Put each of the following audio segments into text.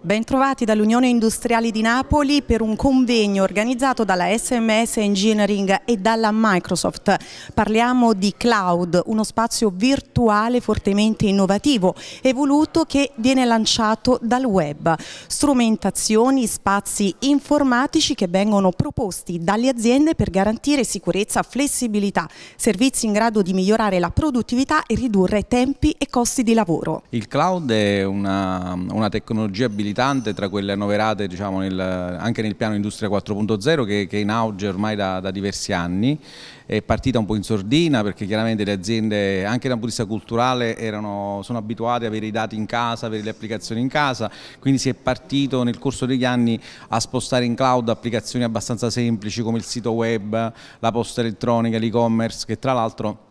Bentrovati dall'Unione Industriali di Napoli per un convegno organizzato dalla SMS Engineering e dalla Microsoft. Parliamo di cloud, uno spazio virtuale fortemente innovativo e voluto che viene lanciato dal web. Strumentazioni, spazi informatici che vengono proposti dalle aziende per garantire sicurezza, flessibilità, servizi in grado di migliorare la produttività e ridurre tempi e costi di lavoro. Il cloud è una, una tecnologia abilitante militante tra quelle annoverate diciamo, nel, anche nel piano Industria 4.0 che, che, è in auge ormai da, da, diversi anni, è partita un po' in sordina perché chiaramente le aziende anche da un punto di vista culturale erano, sono abituate ad avere i dati in casa, avere le applicazioni in casa, quindi si è partito nel corso degli anni a spostare in cloud applicazioni abbastanza semplici come il sito web, la posta elettronica, l'e-commerce che tra l'altro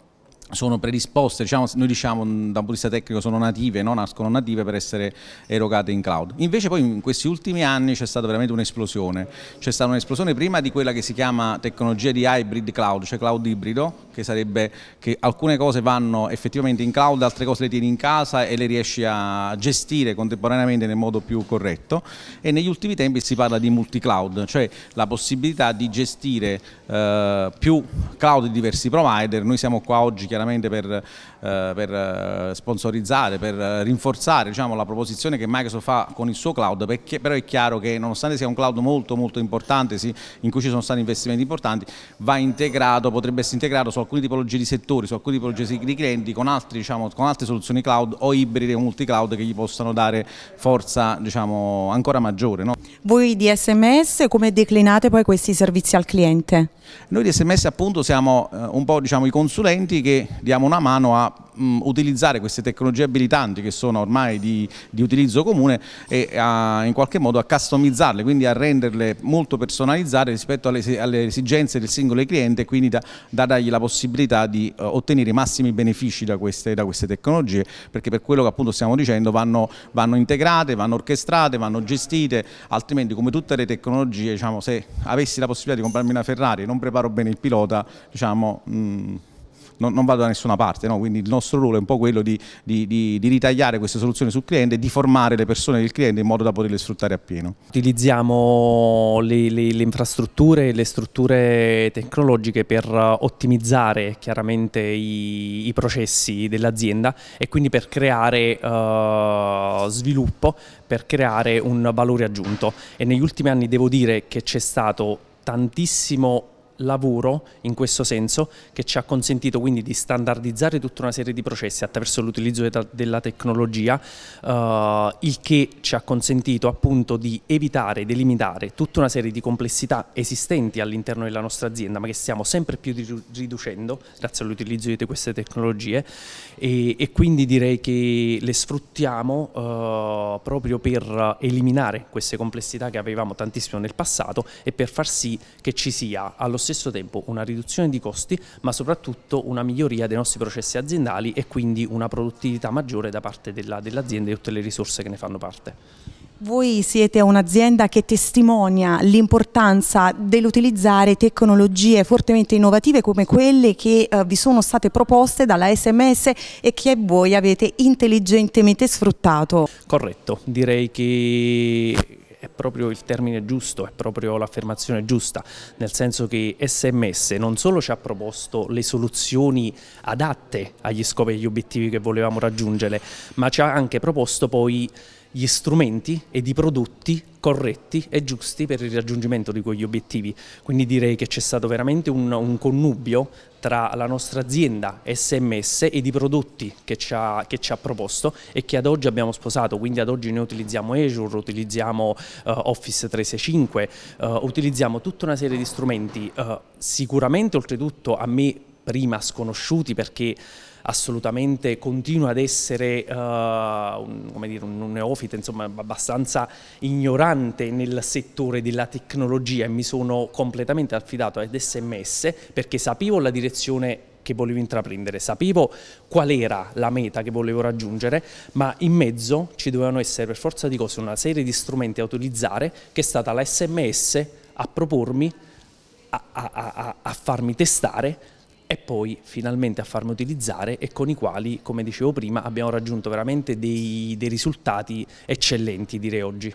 sono predisposte, diciamo, noi diciamo mm, da un punto di vista tecnico sono native, no? nascono native per essere erogate in cloud. Invece poi in questi ultimi anni c'è stata veramente un'esplosione, c'è stata un'esplosione prima di quella che si chiama tecnologia di hybrid cloud, cioè cloud ibrido, che, sarebbe che alcune cose vanno effettivamente in cloud, altre cose le tieni in casa e le riesci a gestire contemporaneamente nel modo più corretto e negli ultimi tempi si parla di multi-cloud, cioè la possibilità di gestire eh, più cloud di diversi provider, noi siamo qua oggi chiaramente per eh, per eh, sponsorizzare, per eh, rinforzare diciamo, la proposizione che Microsoft fa con il suo cloud, perché, però è chiaro che nonostante sia un cloud molto molto importante, sì, in cui ci sono stati investimenti importanti, va integrato, potrebbe essere integrato su alcune tipologie di settori, su alcune tipologie di clienti con, altri, diciamo, con altre soluzioni cloud o ibride o multicloud che gli possano dare forza diciamo, ancora maggiore. No? Voi di SMS come declinate poi questi servizi al cliente? Noi di SMS appunto siamo un po' diciamo, i consulenti che diamo una mano a mh, mm, utilizzare queste tecnologie abilitanti che sono ormai di, di utilizzo comune e a, in qualche modo a customizzarle, quindi a renderle molto personalizzate rispetto alle, alle esigenze del singolo cliente e quindi da, da dargli la possibilità di uh, ottenere i massimi benefici da queste, da queste, tecnologie, perché per quello che appunto stiamo dicendo vanno, vanno integrate, vanno orchestrate, vanno gestite, altrimenti come tutte le tecnologie, diciamo, se avessi la possibilità di comprarmi una Ferrari e non preparo bene il pilota, diciamo... Mh, mm, non, non vado da nessuna parte, no? quindi il nostro ruolo è un po' quello di, di, di, di ritagliare queste soluzioni sul cliente, di formare le persone del cliente in modo da poterle sfruttare appieno. Utilizziamo le, le, le infrastrutture e le strutture tecnologiche per ottimizzare chiaramente i, i processi dell'azienda e quindi per creare uh, sviluppo, per creare un valore aggiunto e negli ultimi anni devo dire che c'è stato tantissimo lavoro in questo senso che ci ha consentito quindi di standardizzare tutta una serie di processi attraverso l'utilizzo della tecnologia, eh, il che ci ha consentito appunto di evitare, e delimitare tutta una serie di complessità esistenti all'interno della nostra azienda, ma che stiamo sempre più riducendo grazie all'utilizzo di queste tecnologie e, e, quindi direi che le sfruttiamo eh, proprio per eliminare queste complessità che avevamo tantissimo nel passato e per far sì che ci sia allo stesso stesso tempo una riduzione di costi ma soprattutto una miglioria dei nostri processi aziendali e quindi una produttività maggiore da parte dell'azienda e tutte le risorse che ne fanno parte. Voi siete un'azienda che testimonia l'importanza dell'utilizzare tecnologie fortemente innovative come quelle che eh, vi sono state proposte dalla SMS e che voi avete intelligentemente sfruttato. Corretto, direi che proprio il termine giusto, è proprio l'affermazione giusta, nel senso che SMS non solo ci ha proposto le soluzioni adatte agli scopi e agli obiettivi che volevamo raggiungere, ma ci ha anche proposto poi gli strumenti ed i prodotti corretti e giusti per il raggiungimento di quegli obiettivi. Quindi direi che c'è stato veramente un, un connubio tra la nostra azienda SMS ed i prodotti che ci, ha, che ci, ha, proposto e che ad oggi abbiamo sposato, quindi ad oggi noi utilizziamo Azure, utilizziamo uh, Office 365, uh, eh, utilizziamo tutta una serie di strumenti uh, sicuramente oltretutto a me prima sconosciuti perché assolutamente continua ad essere uh, un, dire, un, neofita, insomma abbastanza ignorante nel settore della tecnologia e mi sono completamente affidato ad SMS perché sapevo la direzione che volevo intraprendere, sapevo qual era la meta che volevo raggiungere, ma in mezzo ci dovevano essere per forza di cose una serie di strumenti a utilizzare che è stata la SMS a propormi, a, a, a, a farmi testare e poi finalmente a farmi utilizzare e con i quali, come dicevo prima, abbiamo raggiunto veramente dei, dei risultati eccellenti, direi oggi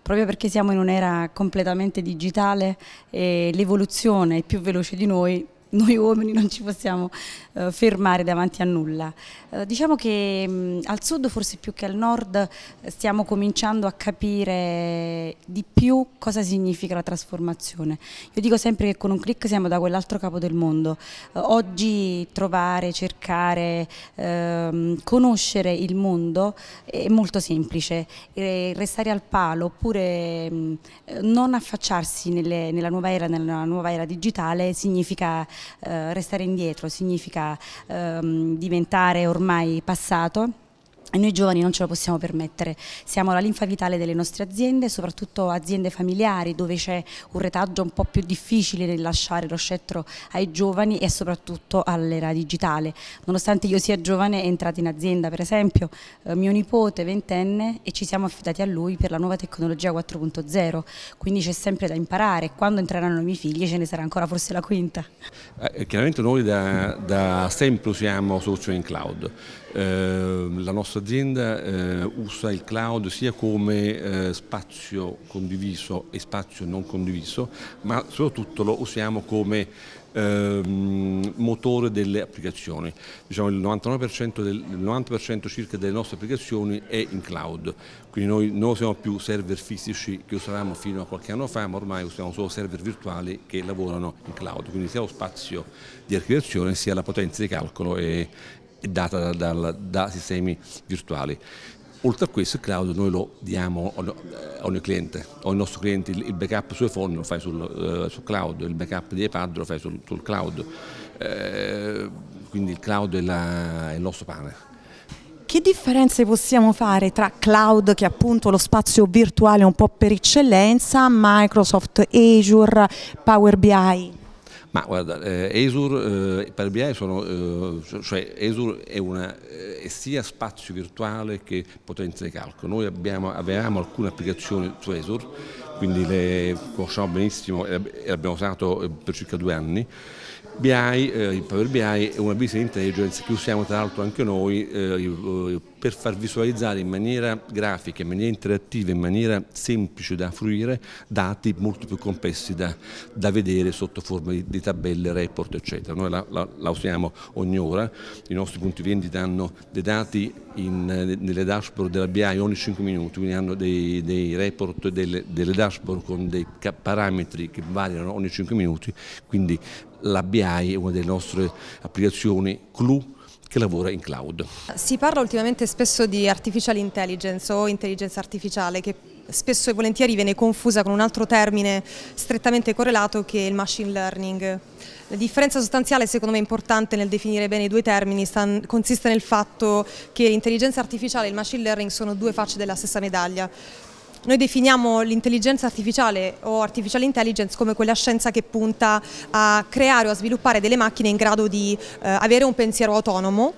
proprio perché siamo in un'era completamente digitale e l'evoluzione è più veloce di noi, noi uomini non ci possiamo eh, fermare davanti a nulla. Eh, diciamo che mh, mm, al sud forse più che al nord stiamo cominciando a capire di più cosa significa la trasformazione. Io dico sempre che con un clic siamo da quell'altro capo del mondo. Eh, oggi trovare, cercare, ehm, conoscere il mondo è molto semplice. restare al palo oppure mh, mm, non affacciarsi nelle, nella nuova era, nella nuova era digitale significa eh, restare indietro, significa ehm, diventare ormai passato noi giovani non ce lo possiamo permettere, siamo la linfa vitale delle nostre aziende, soprattutto aziende familiari dove c'è un retaggio un po' più difficile nel lasciare lo scettro ai giovani e soprattutto all'era digitale. Nonostante io sia giovane è entrata in azienda per esempio eh, mio nipote ventenne e ci siamo affidati a lui per la nuova tecnologia 4.0, quindi c'è sempre da imparare, quando entreranno i miei figli ce ne sarà ancora forse la quinta. Eh, eh chiaramente noi da, da sempre usiamo soluzioni in cloud, eh, la nostra nostra azienda eh, usa il cloud sia come eh, spazio condiviso e spazio non condiviso, ma soprattutto lo usiamo come ehm, motore delle applicazioni. Diciamo il 99% del, il 90% circa delle nostre applicazioni è in cloud, quindi noi non usiamo più server fisici che usavamo fino a qualche anno fa, ma ormai usiamo solo server virtuali che lavorano in cloud, quindi sia lo spazio di archiviazione sia la potenza di calcolo e, data da, da, da sistemi virtuali. Oltre a questo il cloud noi lo diamo a eh, ogni cliente, ogni nostro cliente il backup sui phone lo fai sul, uh, eh, sul cloud, il backup di iPad lo fai sul, sul cloud, eh, quindi il cloud è, la, è, il nostro pane. Che differenze possiamo fare tra cloud, che è appunto lo spazio virtuale un po' per eccellenza, Microsoft, Azure, Power BI? Ma guarda, eh, Esur eh, per BI sono, eh, cioè Esur è, una, eh, è, sia spazio virtuale che potenza di calcolo. Noi abbiamo, avevamo alcune applicazioni su Esur, quindi le conosciamo benissimo e le abbiamo usate eh, per circa due anni. BI, eh, il Power BI è una business intelligence che usiamo tra l'altro anche noi per far visualizzare in maniera grafica, in maniera interattiva, in maniera semplice da fruire dati molto più complessi da, da vedere sotto forma di, di, tabelle, report eccetera. Noi la, la, la, usiamo ogni ora, i nostri punti vendita hanno dei dati in, eh, nelle dashboard della BI ogni 5 minuti, quindi hanno dei, dei report delle, delle dashboard con dei parametri che variano ogni 5 minuti, quindi la BI è una delle nostre applicazioni clou che lavora in cloud. Si parla ultimamente spesso di artificial intelligence o intelligenza artificiale che spesso e volentieri viene confusa con un altro termine strettamente correlato che è il machine learning. La differenza sostanziale, secondo me importante nel definire bene i due termini, consiste nel fatto che l'intelligenza artificiale e il machine learning sono due facce della stessa medaglia. Noi definiamo l'intelligenza artificiale o artificial intelligence come quella scienza che punta a creare o a sviluppare delle macchine in grado di eh, avere un pensiero autonomo,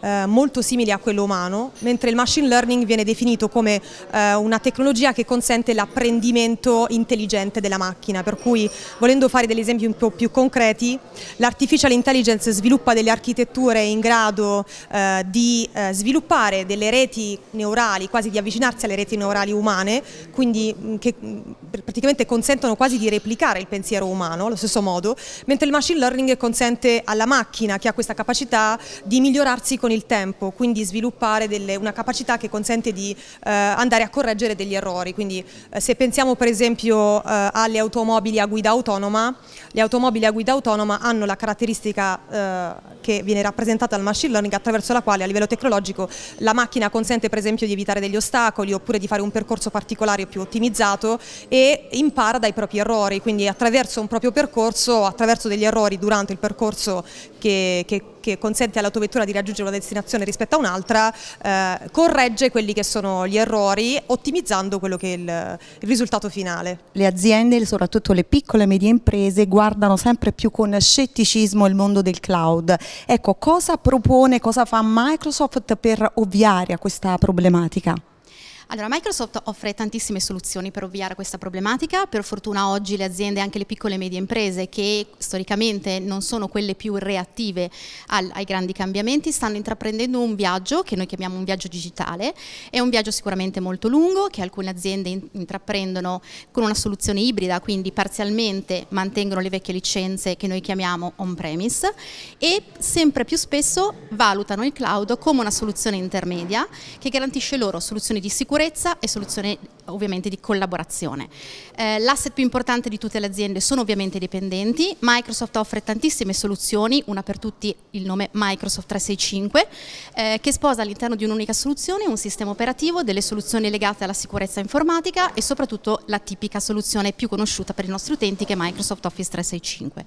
eh, molto simili a quello umano, mentre il machine learning viene definito come eh, una tecnologia che consente l'apprendimento intelligente della macchina, per cui volendo fare degli esempi un po' più concreti, l'artificial intelligence sviluppa delle architetture in grado eh, di eh, sviluppare delle reti neurali, quasi di avvicinarsi alle reti neurali umane, quindi mm, che mm, praticamente consentono quasi di replicare il pensiero umano allo stesso modo, mentre il machine learning consente alla macchina che ha questa capacità di migliorarsi aggiornarsi con il tempo, quindi sviluppare delle, una capacità che consente di eh, andare a correggere degli errori. Quindi eh, se pensiamo per esempio eh, alle automobili a guida autonoma, le automobili a guida autonoma hanno la caratteristica eh, che viene rappresentata dal machine learning attraverso la quale a livello tecnologico la macchina consente per esempio di evitare degli ostacoli oppure di fare un percorso particolare più ottimizzato e impara dai propri errori, quindi attraverso un proprio percorso, attraverso degli errori durante il percorso che, che che consente all'autovettura di raggiungere una destinazione rispetto a un'altra, eh, corregge quelli che sono gli errori, ottimizzando quello che è il, il risultato finale. Le aziende, soprattutto le piccole e medie imprese, guardano sempre più con scetticismo il mondo del cloud. Ecco, cosa propone, cosa fa Microsoft per ovviare a questa problematica? Allora, Microsoft offre tantissime soluzioni per ovviare a questa problematica. Per fortuna oggi le aziende, anche le piccole e medie imprese, che storicamente non sono quelle più reattive al, ai grandi cambiamenti, stanno intraprendendo un viaggio che noi chiamiamo un viaggio digitale. È un viaggio sicuramente molto lungo che alcune aziende intraprendono con una soluzione ibrida, quindi parzialmente mantengono le vecchie licenze che noi chiamiamo on-premise e sempre più spesso valutano il cloud come una soluzione intermedia che garantisce loro soluzioni di sicurezza sicurezza e soluzioni ovviamente di collaborazione. Eh, L'asset più importante di tutte le aziende sono ovviamente i dipendenti, Microsoft offre tantissime soluzioni, una per tutti il nome Microsoft 365, eh, che sposa all'interno di un'unica soluzione un sistema operativo, delle soluzioni legate alla sicurezza informatica e soprattutto la tipica soluzione più conosciuta per i nostri utenti che è Microsoft Office 365.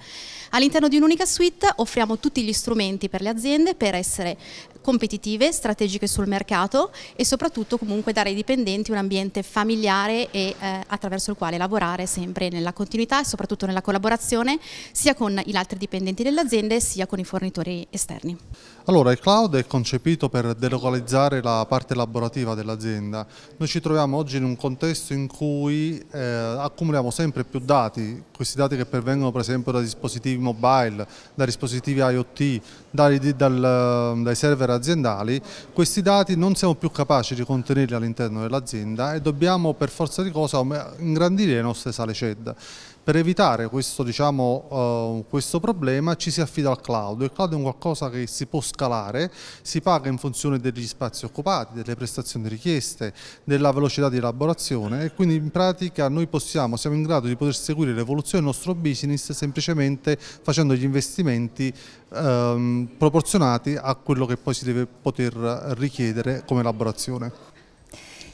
All'interno di un'unica suite offriamo tutti gli strumenti per le aziende per essere competitive, strategiche sul mercato e soprattutto comunque dare ai dipendenti un ambiente familiare e eh, attraverso il quale lavorare sempre nella continuità e soprattutto nella collaborazione sia con gli altri dipendenti dell'azienda sia con i fornitori esterni. Allora il cloud è concepito per delocalizzare la parte lavorativa dell'azienda. Noi ci troviamo oggi in un contesto in cui eh, accumuliamo sempre più dati, questi dati che pervengono per esempio da dispositivi mobile, da dispositivi IoT, dai, dal, dai server aziendali aziendali, questi dati non siamo più capaci di contenerli all'interno dell'azienda e dobbiamo per forza di cosa ingrandire le nostre sale CED. Per evitare questo, diciamo, uh, questo, problema ci si affida al cloud. Il cloud è un qualcosa che si può scalare, si paga in funzione degli spazi occupati, delle prestazioni richieste, della velocità di elaborazione e quindi in pratica noi possiamo, siamo in grado di poter seguire l'evoluzione del nostro business semplicemente facendo gli investimenti um, proporzionati a quello che poi si deve poter richiedere come elaborazione.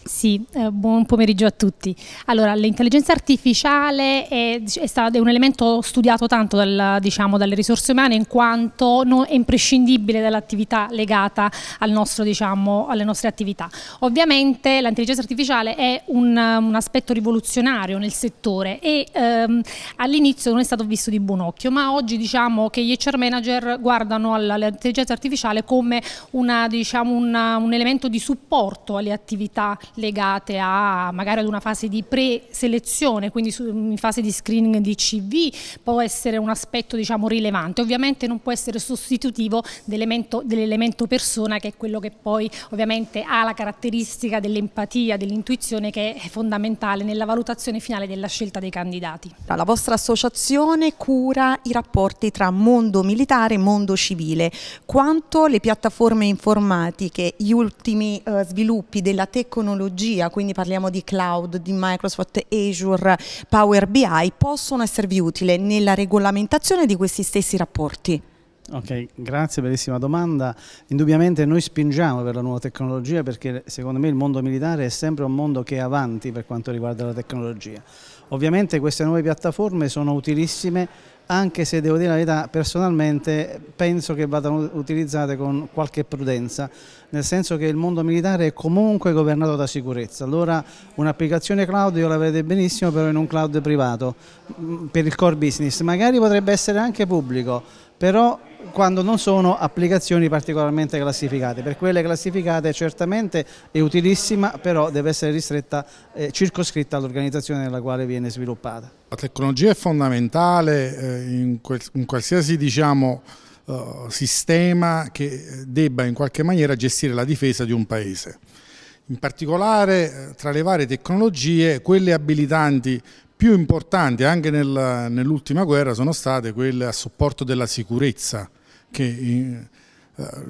Sì, eh, buon pomeriggio a tutti. Allora, l'intelligenza artificiale è, è, stato, è un elemento studiato tanto dal, diciamo, dalle risorse umane in quanto no, è imprescindibile dall'attività legata al nostro, diciamo, alle nostre attività. Ovviamente l'intelligenza artificiale è un, un, aspetto rivoluzionario nel settore e ehm, all'inizio non è stato visto di buon occhio, ma oggi diciamo che gli HR manager guardano all'intelligenza artificiale come una, diciamo, una, un elemento di supporto alle attività legate a, magari ad una fase di pre-selezione, quindi in fase di screening di CV, può essere un aspetto diciamo, rilevante. Ovviamente non può essere sostitutivo dell'elemento dell persona che è quello che poi ovviamente ha la caratteristica dell'empatia, dell'intuizione che è fondamentale nella valutazione finale della scelta dei candidati. La vostra associazione cura i rapporti tra mondo militare e mondo civile. Quanto le piattaforme informatiche, gli ultimi eh, sviluppi della tecnologia tecnologia, quindi parliamo di cloud, di Microsoft, Azure, Power BI, possono esservi utili nella regolamentazione di questi stessi rapporti? Ok, grazie, bellissima domanda. Indubbiamente noi spingiamo per la nuova tecnologia perché secondo me il mondo militare è sempre un mondo che è avanti per quanto riguarda la tecnologia. Ovviamente queste nuove piattaforme sono utilissime anche se devo dire la verità personalmente penso che vadano utilizzate con qualche prudenza, nel senso che il mondo militare è comunque governato da sicurezza, allora un'applicazione cloud io la vedo benissimo però in un cloud privato per il core business, magari potrebbe essere anche pubblico, però quando non sono applicazioni particolarmente classificate. Per quelle classificate certamente è utilissima, però deve essere ristretta, eh, circoscritta all'organizzazione nella quale viene sviluppata. La tecnologia è fondamentale eh, in, quel, in, qualsiasi diciamo, uh, sistema che debba in qualche maniera gestire la difesa di un paese. In particolare eh, tra le varie tecnologie, quelle abilitanti più importanti anche nel, nell'ultima guerra sono state quelle a supporto della sicurezza, che eh,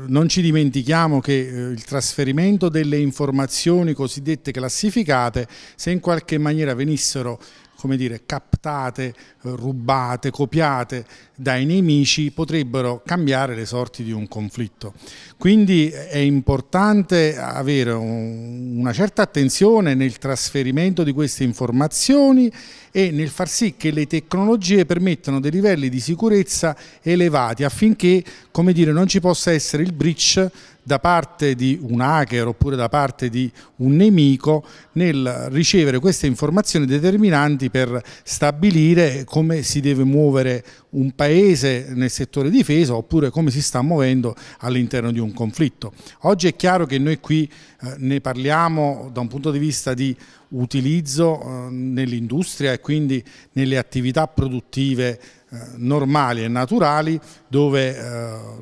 non ci dimentichiamo che eh, il trasferimento delle informazioni cosiddette classificate, se in qualche maniera venissero come dire, captate, eh, rubate, copiate dai nemici potrebbero cambiare le sorti di un conflitto. Quindi è importante avere una certa attenzione nel trasferimento di queste informazioni e nel far sì che le tecnologie permettano dei livelli di sicurezza elevati affinché come dire, non ci possa essere il breach da parte di un hacker oppure da parte di un nemico nel ricevere queste informazioni determinanti per stabilire come si deve muovere un paese paese nel settore difesa oppure come si sta muovendo all'interno di un conflitto. Oggi è chiaro che noi qui eh, ne parliamo da un punto di vista di utilizzo eh, nell'industria e quindi nelle attività produttive eh, normali e naturali dove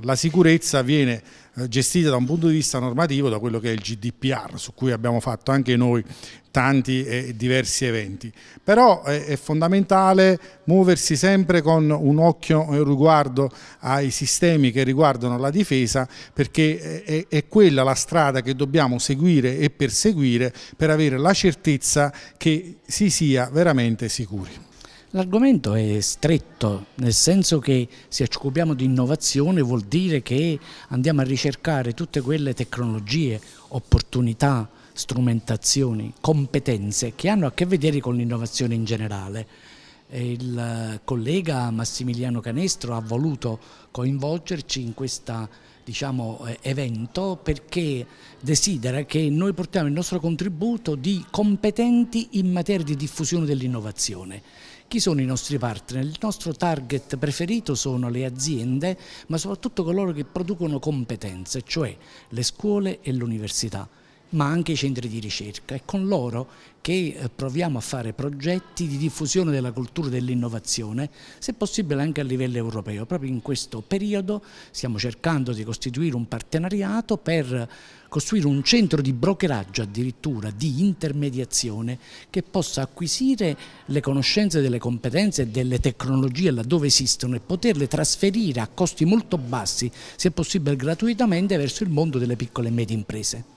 la sicurezza viene eh, gestita da un punto di vista normativo da quello che è il GDPR, su cui abbiamo fatto anche noi tanti e diversi eventi. Però eh, è fondamentale muoversi sempre con un occhio eh, riguardo ai sistemi che riguardano la difesa perché è quella la strada che dobbiamo seguire e perseguire per avere la certezza che si sia veramente sicuri. L'argomento è stretto, nel senso che se ci occupiamo di innovazione vuol dire che andiamo a ricercare tutte quelle tecnologie, opportunità, strumentazioni, competenze che hanno a che vedere con l'innovazione in generale. Il collega Massimiliano Canestro ha voluto coinvolgerci in questo diciamo, eh, evento perché desidera che noi portiamo il nostro contributo di competenti in materia di diffusione dell'innovazione chi sono i nostri partner? Il nostro target preferito sono le aziende, ma soprattutto coloro che producono competenze, cioè le scuole e l'università ma anche i centri di ricerca. È con loro che eh, proviamo a fare progetti di diffusione della cultura dell'innovazione, se possibile anche a livello europeo. Proprio in questo periodo stiamo cercando di costituire un partenariato per costruire un centro di brokeraggio addirittura, di intermediazione che possa acquisire le conoscenze delle competenze e delle tecnologie laddove esistono e poterle trasferire a costi molto bassi, se possibile gratuitamente, verso il mondo delle piccole e medie imprese.